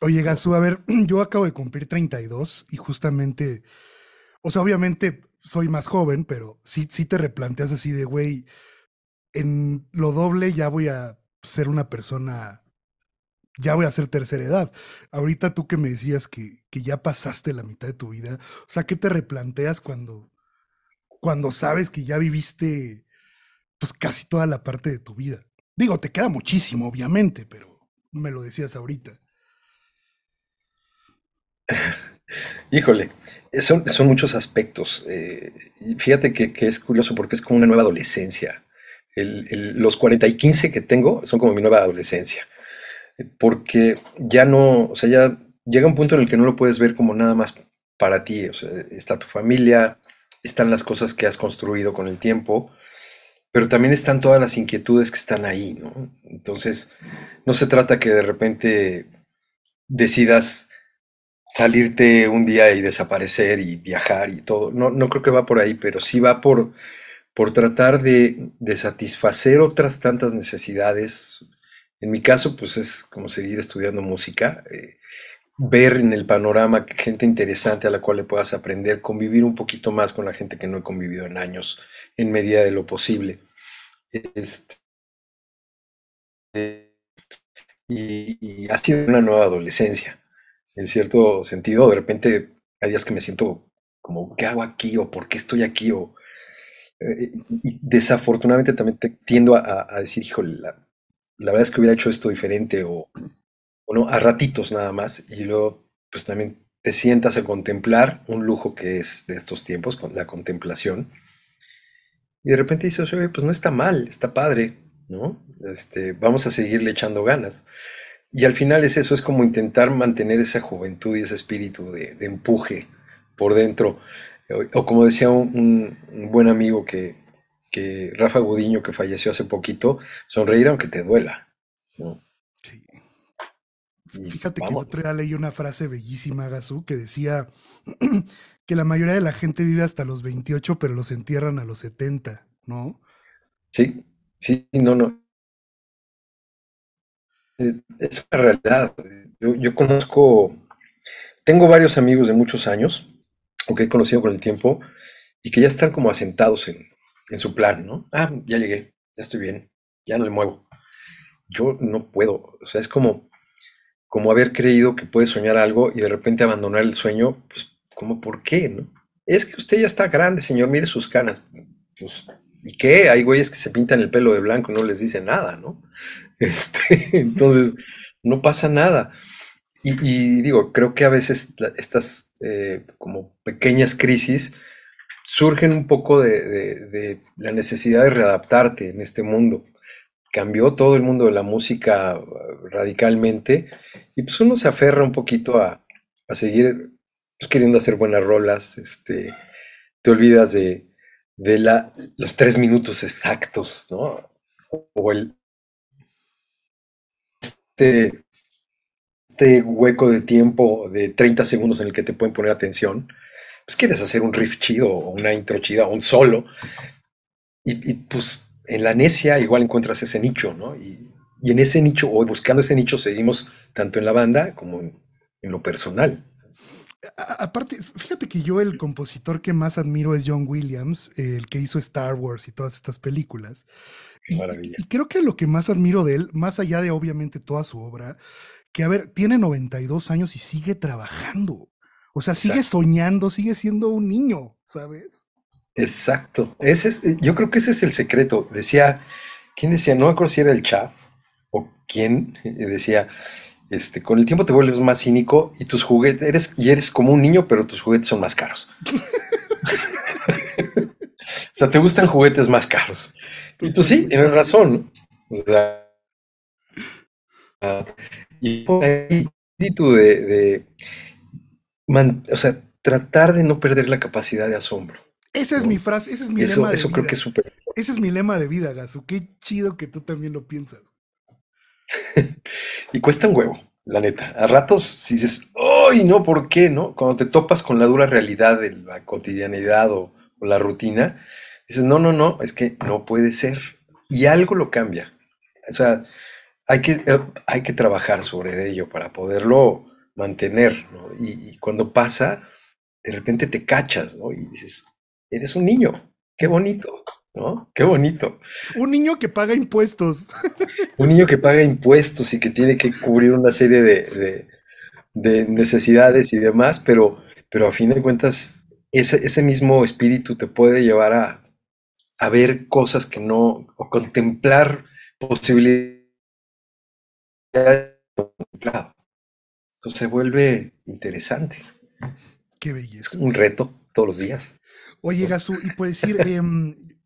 Oye, Gazú, a ver, yo acabo de cumplir 32 y justamente, o sea, obviamente soy más joven, pero sí, te replanteas así de, güey, en lo doble ya voy a ser una persona, ya voy a ser tercera edad. Ahorita tú que me decías que, ya pasaste la mitad de tu vida, o sea, ¿qué te replanteas cuando, cuando sabes que ya viviste pues casi toda la parte de tu vida? Digo, te queda muchísimo, obviamente, pero me lo decías ahorita. Híjole, eh, son, muchos aspectos. Eh, fíjate que, es curioso porque es como una nueva adolescencia. los 45 que tengo son como mi nueva adolescencia. Porque ya no, o sea, ya llega un punto en el que no lo puedes ver como nada más para ti. O sea, está tu familia, están las cosas que has construido con el tiempo, pero también están todas las inquietudes que están ahí, ¿no? Entonces, no se trata que de repente decidas salirte un día y desaparecer y viajar y todo. No, creo que va por ahí, pero sí va por, por tratar de, satisfacer otras tantas necesidades. En mi caso, pues es como seguir estudiando música, eh, ver en el panorama gente interesante a la cual le puedas aprender, convivir un poquito más con la gente que no he convivido en años, en medida de lo posible. Este, y, y ha sido una nueva adolescencia en cierto sentido, de repente hay días que me siento como, ¿qué hago aquí? ¿O por qué estoy aquí? O, eh, y desafortunadamente también tiendo a, decir, híjole, la, verdad es que hubiera hecho esto diferente o, no, a ratitos nada más. Y luego, pues también te sientas a contemplar un lujo que es de estos tiempos, la contemplación. Y de repente dices, oye, pues no está mal, está padre, ¿no? Este, vamos a seguirle echando ganas. Y al final es eso, es como intentar mantener esa juventud y ese espíritu de, empuje por dentro. Eh, o, como decía un, buen amigo que, que Rafa Gudiño, que falleció hace poquito, sonreír aunque te duela. Sí. Fíjate que otro leí una frase bellísima, Gazú, que decía que la mayoría de la gente vive hasta los 28, pero los entierran a los 70, ¿no? Sí, sí, no, no es una realidad. Yo, conozco, tengo varios amigos de muchos años, o que he conocido con el tiempo, y que ya están como asentados en, en su plan, ¿no? Ah, ya llegué, ya estoy bien, ya no le muevo. Yo no puedo, o sea, es como, como haber creído que puede soñar algo y de repente abandonar el sueño, pues, como por qué, no? Es que usted ya está grande, señor, mire sus canas. Pues, ¿y qué? Hay güeyes que se pintan el pelo de blanco y no les dice nada, ¿no? Este, entonces, no pasa nada. Y, digo, creo que a veces estas eh, como pequeñas crisis surgen un poco de, la necesidad de readaptarte en este mundo. Cambió todo el mundo de la música uh, radicalmente y pues uno se aferra un poquito a, seguir pues, queriendo hacer buenas rolas, este, te olvidas de, los tres minutos exactos, ¿no? O el, este, este, hueco de tiempo de 30 segundos en el que te pueden poner atención, pues quieres hacer un riff chido o una intro chida un solo. Y, pues en la necia igual encuentras ese nicho, ¿no? Y, en ese nicho, hoy buscando ese nicho, seguimos tanto en la banda como en lo personal aparte, fíjate que yo el compositor que más admiro es John Williams, el que hizo Star Wars y todas estas películas. Y, y, creo que lo que más admiro de él, más allá de obviamente toda su obra, que a ver, tiene 92 años y sigue trabajando. O sea, sigue soñando, sigue siendo un niño, ¿sabes? Exacto. Ese es, eh, yo creo que ese es el secreto. Decía, ¿quién decía? No me acuerdo si era el chat o quién eh, decía, este, con el tiempo te vuelves más cínico y tus juguetes, eres, y eres como un niño, pero tus juguetes son más caros. o sea, te gustan juguetes más caros. Y tú pues sí, tienes razón. O sea, y por de, o sea, tratar de no perder la capacidad de asombro. Esa es mi frase, ese es mi eso, lema. Eso creo que es súper. Ese es mi lema de vida, Gasu. Qué chido que tú también lo piensas. y cuesta un huevo, la neta. A ratos si dices, ¡ay, no! ¿Por qué? ¿No? Cuando te topas con la dura realidad de la cotidianidad o, la rutina, dices, no, no, no, es que no puede ser. Y algo lo cambia. O sea, hay que, eh, hay que trabajar sobre ello para poderlo mantener. Y, cuando pasa, de repente te cachas y dices, eres un niño, qué bonito. ¿no? Qué bonito. Un niño que paga impuestos. Un niño que paga impuestos y que tiene que cubrir una serie de, necesidades y demás, pero, pero a fin de cuentas, ese, ese mismo espíritu te puede llevar a, a, ver cosas que no, o contemplar posibilidades. Entonces se vuelve interesante. Qué belleza. un reto todos los días. Oye, Gasú, y puedes decir, em,